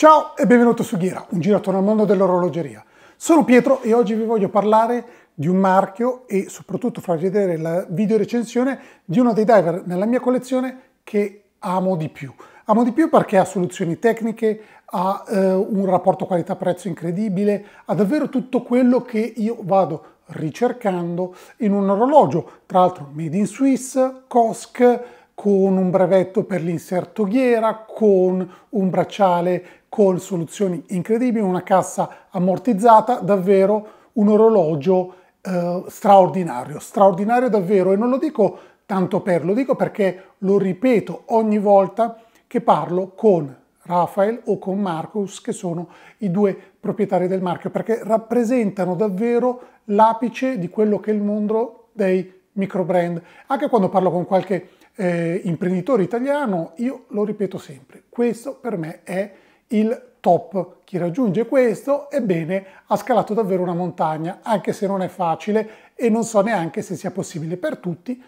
Ciao e benvenuto su Ghira, un giro attorno al mondo dell'orologeria. Sono Pietro e oggi vi voglio parlare di un marchio e soprattutto farvi vedere la video recensione di uno dei diver nella mia collezione che amo di più. Amo di più perché ha soluzioni tecniche, ha eh, un rapporto qualità-prezzo incredibile, ha davvero tutto quello che io vado ricercando in un orologio, tra l'altro made in Swiss, COSC, con un brevetto per l'inserto ghiera, con un bracciale con soluzioni incredibili, una cassa ammortizzata, davvero un orologio eh, straordinario, straordinario davvero e non lo dico tanto per, lo dico perché lo ripeto ogni volta che parlo con Rafael o con Marcus che sono i due proprietari del marchio perché rappresentano davvero l'apice di quello che è il mondo dei microbrand. Anche quando parlo con qualche eh, imprenditore italiano io lo ripeto sempre, questo per me è il top. Chi raggiunge questo, ebbene, ha scalato davvero una montagna, anche se non è facile e non so neanche se sia possibile per tutti.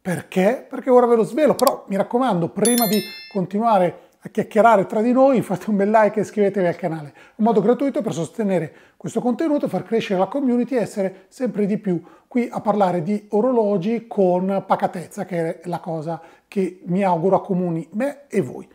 Perché? Perché ora ve lo svelo, però mi raccomando, prima di continuare a chiacchierare tra di noi, fate un bel like e iscrivetevi al canale. Un modo gratuito per sostenere questo contenuto, far crescere la community e essere sempre di più qui a parlare di orologi con pacatezza, che è la cosa che mi auguro accomuni me e voi.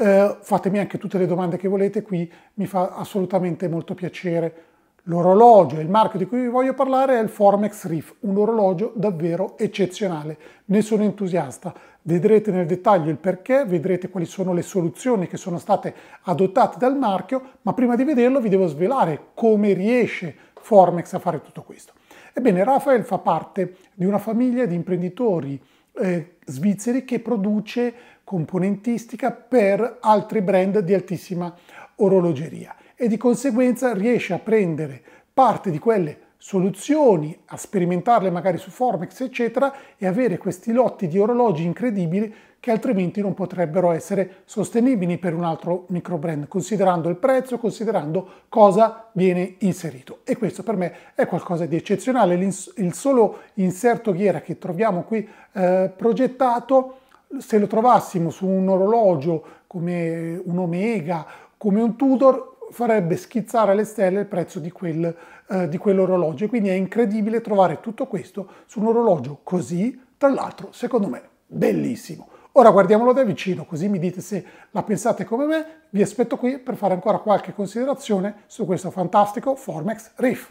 Eh, fatemi anche tutte le domande che volete qui, mi fa assolutamente molto piacere. L'orologio, il marchio di cui vi voglio parlare è il Formex Reef, un orologio davvero eccezionale. Ne sono entusiasta. Vedrete nel dettaglio il perché, vedrete quali sono le soluzioni che sono state adottate dal marchio, ma prima di vederlo vi devo svelare come riesce Formex a fare tutto questo. Ebbene, Rafael fa parte di una famiglia di imprenditori eh, svizzeri che produce componentistica per altri brand di altissima orologeria e di conseguenza riesce a prendere parte di quelle soluzioni, a sperimentarle magari su Formex, eccetera, e avere questi lotti di orologi incredibili che altrimenti non potrebbero essere sostenibili per un altro micro brand considerando il prezzo, considerando cosa viene inserito. E questo per me è qualcosa di eccezionale. Il solo inserto ghiera che troviamo qui eh, progettato se lo trovassimo su un orologio come un Omega, come un Tudor, farebbe schizzare alle stelle il prezzo di, quel, eh, di quell'orologio. E quindi è incredibile trovare tutto questo su un orologio così, tra l'altro, secondo me, bellissimo. Ora guardiamolo da vicino, così mi dite se la pensate come me. Vi aspetto qui per fare ancora qualche considerazione su questo fantastico Formex Reef.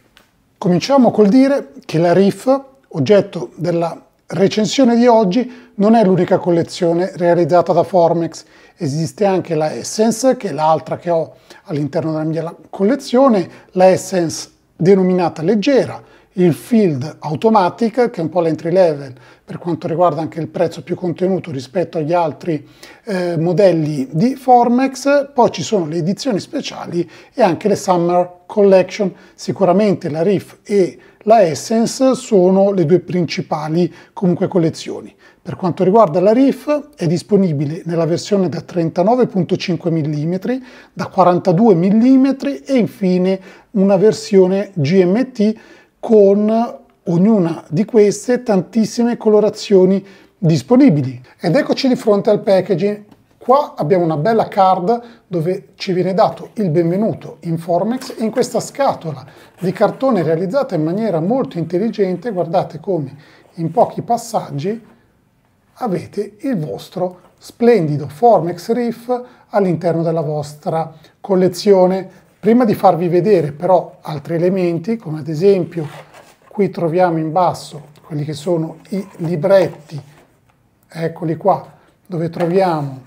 Cominciamo col dire che la Reef, oggetto della recensione di oggi non è l'unica collezione realizzata da Formex, esiste anche la Essence, che è l'altra che ho all'interno della mia collezione, la Essence denominata leggera, il Field Automatic, che è un po' l'entry level per quanto riguarda anche il prezzo più contenuto rispetto agli altri eh, modelli di Formex, poi ci sono le edizioni speciali e anche le Summer Collection. Sicuramente la Riff e la Essence sono le due principali comunque collezioni. Per quanto riguarda la Riff è disponibile nella versione da 39.5 mm, da 42 mm e infine una versione GMT con ognuna di queste tantissime colorazioni disponibili. Ed eccoci di fronte al packaging. Qua abbiamo una bella card dove ci viene dato il benvenuto in Formex e in questa scatola di cartone realizzata in maniera molto intelligente, guardate come in pochi passaggi avete il vostro splendido Formex Reef all'interno della vostra collezione. Prima di farvi vedere però altri elementi, come ad esempio qui troviamo in basso quelli che sono i libretti, eccoli qua, dove troviamo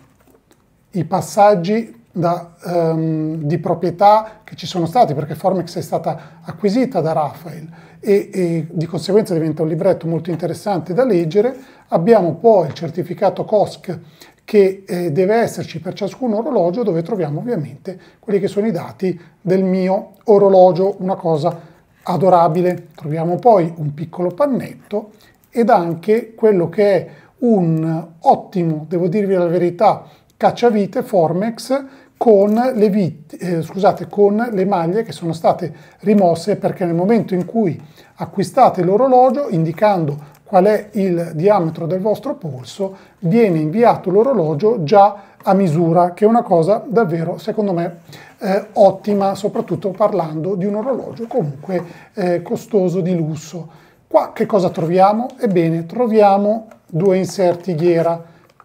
i passaggi da, um, di proprietà che ci sono stati, perché Formex è stata acquisita da Rafael e, e, di conseguenza diventa un libretto molto interessante da leggere. Abbiamo poi il certificato COSC che eh, deve esserci per ciascun orologio dove troviamo ovviamente quelli che sono i dati del mio orologio, una cosa adorabile. Troviamo poi un piccolo pannetto ed anche quello che è un ottimo, devo dirvi la verità, cacciavite Formex con le, viti, eh, scusate, con le maglie che sono state rimosse perché nel momento in cui acquistate l'orologio indicando qual è il diametro del vostro polso, viene inviato l'orologio già a misura, che è una cosa davvero, secondo me, eh, ottima, soprattutto parlando di un orologio comunque eh, costoso di lusso. Qua che cosa troviamo? Ebbene, troviamo due inserti ghiera,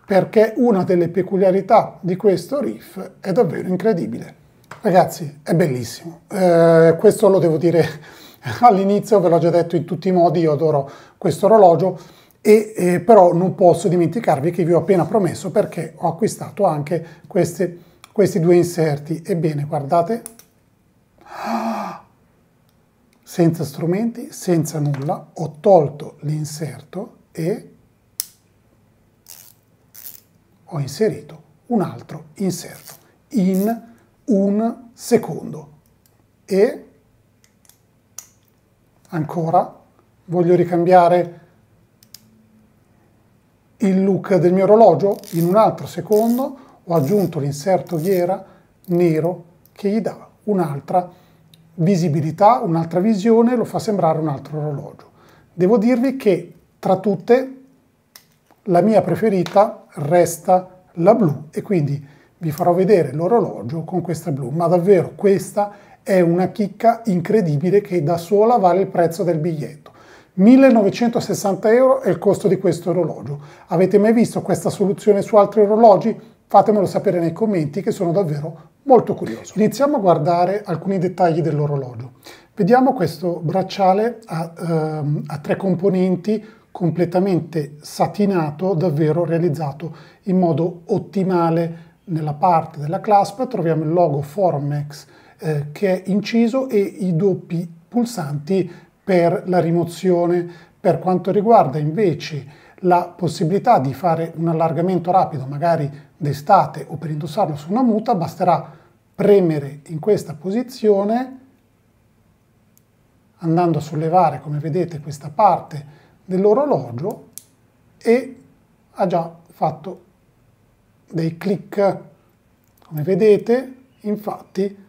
perché una delle peculiarità di questo riff è davvero incredibile. Ragazzi, è bellissimo. Eh, questo lo devo dire all'inizio ve l'ho già detto in tutti i modi, io adoro questo orologio, e, eh, però non posso dimenticarvi che vi ho appena promesso perché ho acquistato anche queste, questi due inserti. Ebbene, guardate, senza strumenti, senza nulla, ho tolto l'inserto e ho inserito un altro inserto in un secondo e ancora, voglio ricambiare il look del mio orologio in un altro secondo ho aggiunto l'inserto ghiera nero che gli dà un'altra visibilità, un'altra visione, lo fa sembrare un altro orologio. Devo dirvi che tra tutte la mia preferita resta la blu e quindi vi farò vedere l'orologio con questa blu, ma davvero questa è una chicca incredibile che da sola vale il prezzo del biglietto. 1960 euro è il costo di questo orologio. Avete mai visto questa soluzione su altri orologi? Fatemelo sapere nei commenti che sono davvero molto curioso. Iniziamo a guardare alcuni dettagli dell'orologio. Vediamo questo bracciale a, ehm, a tre componenti completamente satinato, davvero realizzato in modo ottimale nella parte della clasp. Troviamo il logo Formex eh, che è inciso e i doppi pulsanti per la rimozione. Per quanto riguarda invece la possibilità di fare un allargamento rapido, magari d'estate o per indossarlo su una muta, basterà premere in questa posizione andando a sollevare, come vedete, questa parte dell'orologio e ha già fatto dei click. Come vedete, infatti,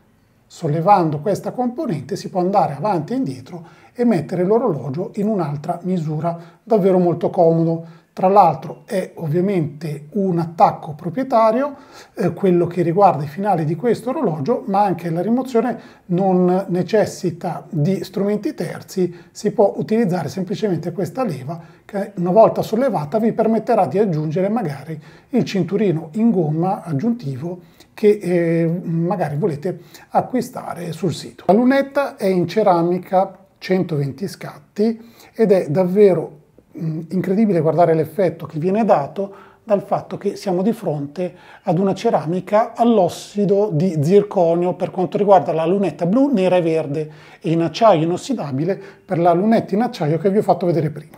Sollevando questa componente si può andare avanti e indietro e mettere l'orologio in un'altra misura, davvero molto comodo. Tra l'altro è ovviamente un attacco proprietario, eh, quello che riguarda i finali di questo orologio, ma anche la rimozione non necessita di strumenti terzi, si può utilizzare semplicemente questa leva che una volta sollevata vi permetterà di aggiungere magari il cinturino in gomma aggiuntivo che eh, magari volete acquistare sul sito. La lunetta è in ceramica 120 scatti ed è davvero mh, mm, incredibile guardare l'effetto che viene dato dal fatto che siamo di fronte ad una ceramica all'ossido di zirconio per quanto riguarda la lunetta blu, nera e verde e in acciaio inossidabile per la lunetta in acciaio che vi ho fatto vedere prima.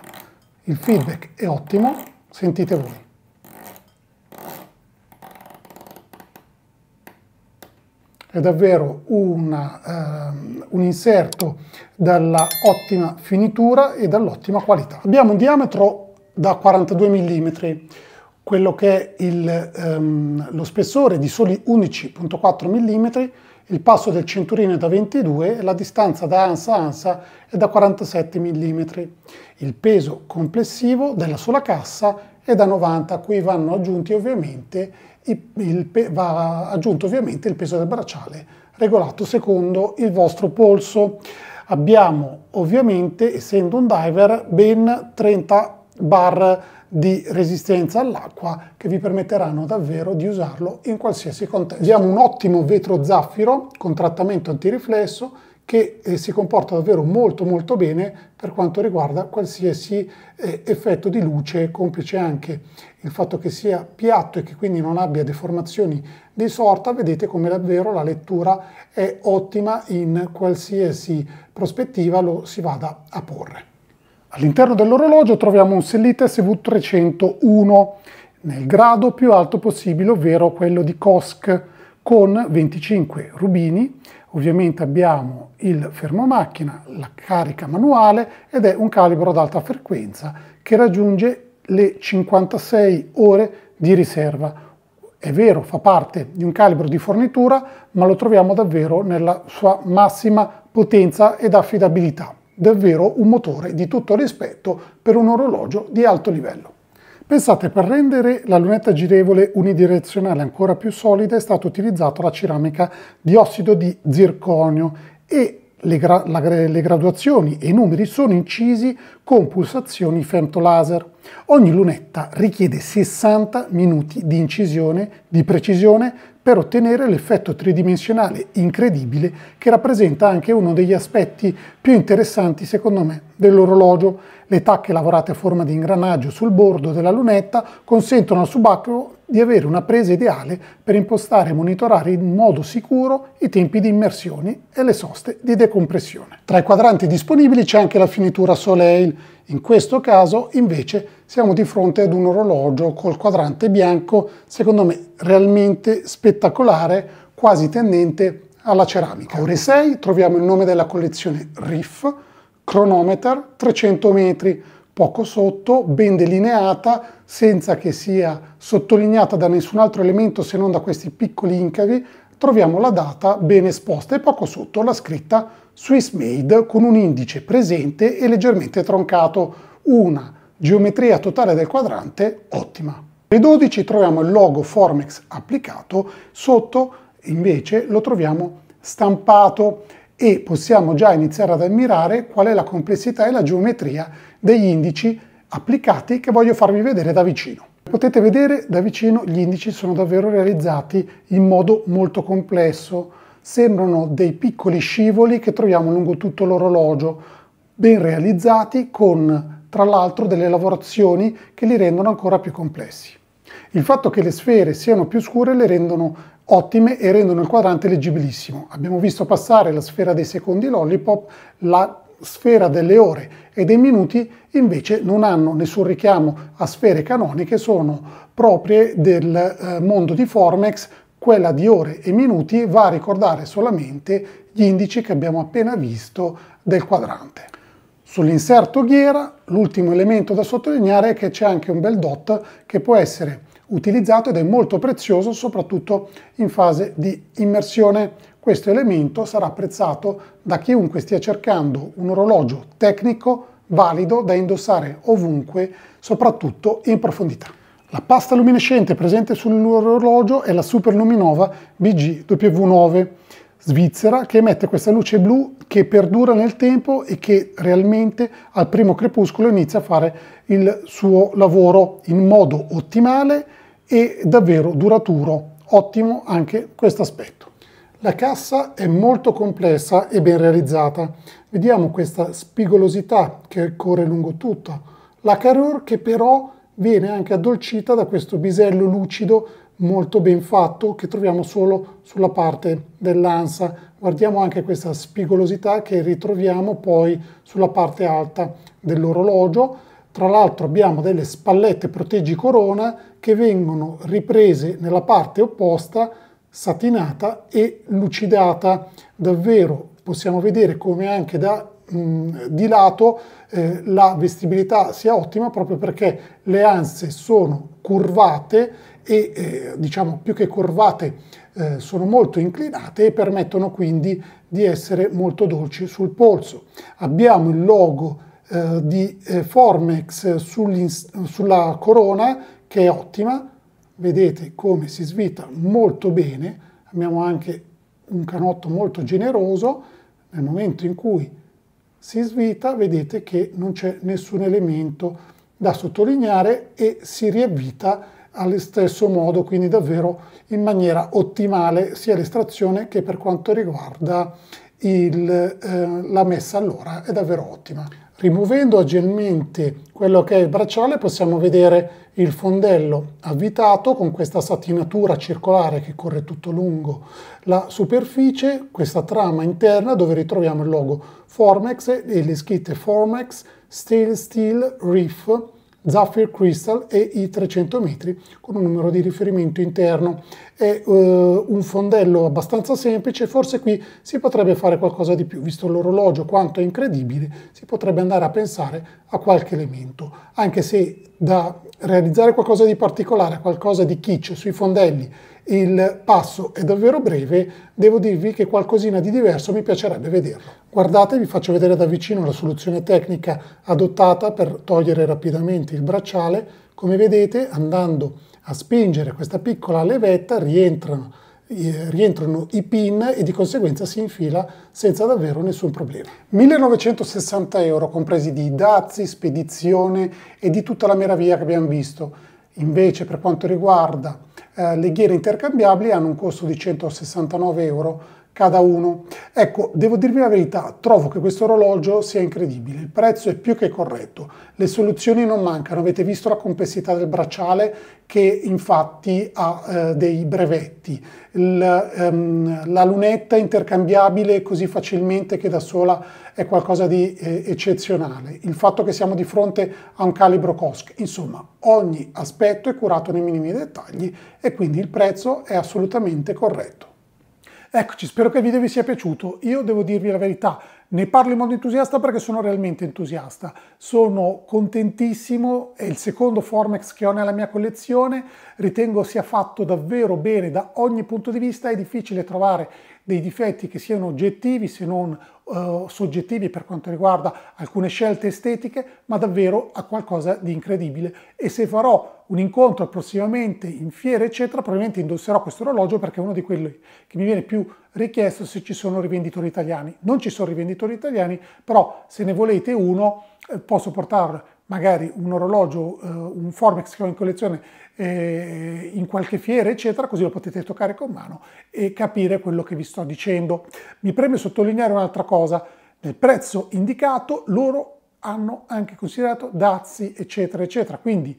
Il feedback è ottimo, sentite voi. è davvero una, ehm, un inserto dalla ottima finitura e dall'ottima qualità. Abbiamo un diametro da 42 mm, quello che è il, ehm, lo spessore di soli 11.4 mm, il passo del cinturino è da 22 e la distanza da ansa a ansa è da 47 mm. Il peso complessivo della sola cassa è da 90, a cui vanno aggiunti ovviamente va aggiunto ovviamente il peso del bracciale regolato secondo il vostro polso. Abbiamo ovviamente, essendo un diver, ben 30 bar di resistenza all'acqua che vi permetteranno davvero di usarlo in qualsiasi contesto. Abbiamo un ottimo vetro zaffiro con trattamento antiriflesso che eh, si comporta davvero molto molto bene per quanto riguarda qualsiasi eh, effetto di luce, complice anche il fatto che sia piatto e che quindi non abbia deformazioni di sorta, vedete come davvero la lettura è ottima in qualsiasi prospettiva lo si vada a porre. All'interno dell'orologio troviamo un Sellite SV301 nel grado più alto possibile, ovvero quello di COSC, con 25 rubini. Ovviamente abbiamo il fermomacchina, la carica manuale ed è un calibro ad alta frequenza che raggiunge le 56 ore di riserva. È vero, fa parte di un calibro di fornitura, ma lo troviamo davvero nella sua massima potenza ed affidabilità. Davvero un motore di tutto rispetto per un orologio di alto livello. Pensate, per rendere la lunetta girevole unidirezionale ancora più solida è stata utilizzata la ceramica di ossido di zirconio e le, gra la, le, graduazioni e i numeri sono incisi con pulsazioni femtolaser. Ogni lunetta richiede 60 minuti di incisione di precisione per ottenere l'effetto tridimensionale incredibile che rappresenta anche uno degli aspetti più interessanti secondo me dell'orologio le tacche lavorate a forma di ingranaggio sul bordo della lunetta consentono al subacqueo di avere una presa ideale per impostare e monitorare in modo sicuro i tempi di immersioni e le soste di decompressione. Tra i quadranti disponibili c'è anche la finitura Soleil, in questo caso invece siamo di fronte ad un orologio col quadrante bianco, secondo me realmente spettacolare, quasi tendente alla ceramica. ore 6 troviamo il nome della collezione Riff, cronometer 300 metri, poco sotto, ben delineata, senza che sia sottolineata da nessun altro elemento se non da questi piccoli incavi, troviamo la data ben esposta e poco sotto la scritta Swiss Made con un indice presente e leggermente troncato, una geometria totale del quadrante ottima. Alle 12 troviamo il logo Formex applicato, sotto invece lo troviamo stampato e possiamo già iniziare ad ammirare qual è la complessità e la geometria degli indici applicati che voglio farvi vedere da vicino. Potete vedere da vicino gli indici sono davvero realizzati in modo molto complesso, sembrano dei piccoli scivoli che troviamo lungo tutto l'orologio, ben realizzati con tra l'altro delle lavorazioni che li rendono ancora più complessi. Il fatto che le sfere siano più scure le rendono ottime e rendono il quadrante leggibilissimo. Abbiamo visto passare la sfera dei secondi lollipop, la sfera delle ore e dei minuti invece non hanno nessun richiamo a sfere canoniche, sono proprie del eh, mondo di Formex, quella di ore e minuti va a ricordare solamente gli indici che abbiamo appena visto del quadrante. Sull'inserto ghiera l'ultimo elemento da sottolineare è che c'è anche un bel dot che può essere utilizzato ed è molto prezioso soprattutto in fase di immersione. Questo elemento sarà apprezzato da chiunque stia cercando un orologio tecnico valido da indossare ovunque, soprattutto in profondità. La pasta luminescente presente sull'orologio è la Super Luminova bgw 9 svizzera che emette questa luce blu che perdura nel tempo e che realmente al primo crepuscolo inizia a fare il suo lavoro in modo ottimale e davvero duraturo, ottimo anche questo aspetto. La cassa è molto complessa e ben realizzata. Vediamo questa spigolosità che corre lungo tutta, la carrure che però viene anche addolcita da questo bisello lucido molto ben fatto che troviamo solo sulla parte dell'ansa. Guardiamo anche questa spigolosità che ritroviamo poi sulla parte alta dell'orologio tra l'altro abbiamo delle spallette proteggi corona che vengono riprese nella parte opposta, satinata e lucidata. Davvero possiamo vedere come anche da di lato eh, la vestibilità sia ottima proprio perché le anse sono curvate e eh, diciamo più che curvate eh, sono molto inclinate e permettono quindi di essere molto dolci sul polso. Abbiamo il logo eh, di eh, Formex sulla corona che è ottima, vedete come si svita molto bene, abbiamo anche un canotto molto generoso, nel momento in cui si svita vedete che non c'è nessun elemento da sottolineare e si riavvita allo stesso modo, quindi davvero in maniera ottimale sia l'estrazione che per quanto riguarda il, eh, la messa all'ora è davvero ottima. Rimuovendo agilmente quello che è il bracciale possiamo vedere il fondello avvitato con questa satinatura circolare che corre tutto lungo la superficie, questa trama interna dove ritroviamo il logo Formex e le scritte Formex, Steel Steel Reef, Zaffir Crystal e i 300 metri con un numero di riferimento interno è uh, un fondello abbastanza semplice, forse qui si potrebbe fare qualcosa di più, visto l'orologio quanto è incredibile, si potrebbe andare a pensare a qualche elemento, anche se da realizzare qualcosa di particolare, qualcosa di kitsch sui fondelli, il passo è davvero breve, devo dirvi che qualcosina di diverso mi piacerebbe vederlo. Guardate, vi faccio vedere da vicino la soluzione tecnica adottata per togliere rapidamente il bracciale, come vedete andando a spingere questa piccola levetta rientrano, eh, rientrano i pin e di conseguenza si infila senza davvero nessun problema. 1960 euro compresi di dazi, spedizione e di tutta la meraviglia che abbiamo visto. Invece per quanto riguarda eh, le ghiere intercambiabili hanno un costo di 169 euro cada uno. Ecco, devo dirvi la verità, trovo che questo orologio sia incredibile, il prezzo è più che corretto, le soluzioni non mancano, avete visto la complessità del bracciale che infatti ha eh, dei brevetti, il, ehm, la lunetta intercambiabile così facilmente che da sola è qualcosa di eh, eccezionale, il fatto che siamo di fronte a un calibro COSC, insomma ogni aspetto è curato nei minimi dettagli e quindi il prezzo è assolutamente corretto. Eccoci, spero che il video vi sia piaciuto. Io devo dirvi la verità, ne parlo in modo entusiasta perché sono realmente entusiasta. Sono contentissimo, è il secondo Formex che ho nella mia collezione, ritengo sia fatto davvero bene da ogni punto di vista, è difficile trovare dei difetti che siano oggettivi se non oggettivi eh, soggettivi per quanto riguarda alcune scelte estetiche, ma davvero a qualcosa di incredibile. E se farò un incontro prossimamente in fiere, eccetera, probabilmente indosserò questo orologio perché è uno di quelli che mi viene più richiesto se ci sono rivenditori italiani. Non ci sono rivenditori italiani, però se ne volete uno eh, posso portarlo magari un orologio, eh, un Formex che ho in collezione eh, in qualche fiera, eccetera, così lo potete toccare con mano e capire quello che vi sto dicendo. Mi preme sottolineare un'altra cosa, nel prezzo indicato loro hanno anche considerato dazi, eccetera, eccetera, quindi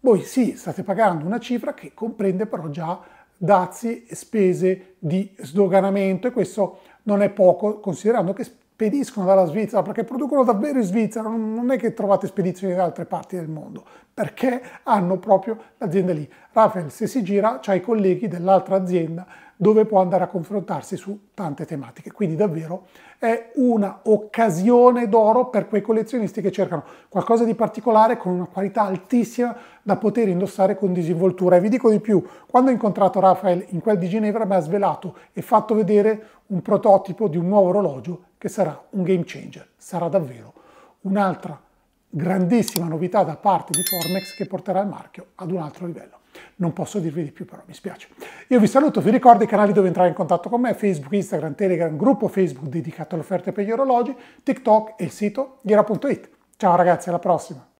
voi sì, state pagando una cifra che comprende però già dazi e spese di sdoganamento e questo non è poco considerando che spediscono dalla Svizzera, perché producono davvero in Svizzera, non è che trovate spedizioni da altre parti del mondo, perché hanno proprio l'azienda lì. Rafael, se si gira, c'ha i colleghi dell'altra azienda dove può andare a confrontarsi su tante tematiche. Quindi davvero è un'occasione d'oro per quei collezionisti che cercano qualcosa di particolare con una qualità altissima da poter indossare con disinvoltura. E vi dico di più, quando ho incontrato Rafael in quel di Ginevra mi ha svelato e fatto vedere un prototipo di un nuovo orologio che sarà un game changer, sarà davvero un'altra grandissima novità da parte di Formex che porterà il marchio ad un altro livello. Non posso dirvi di più però, mi spiace. Io vi saluto, vi ricordo i canali dove entrare in contatto con me, Facebook, Instagram, Telegram, gruppo Facebook dedicato alle offerte per gli orologi, TikTok e il sito ghera.it. Ciao ragazzi, alla prossima!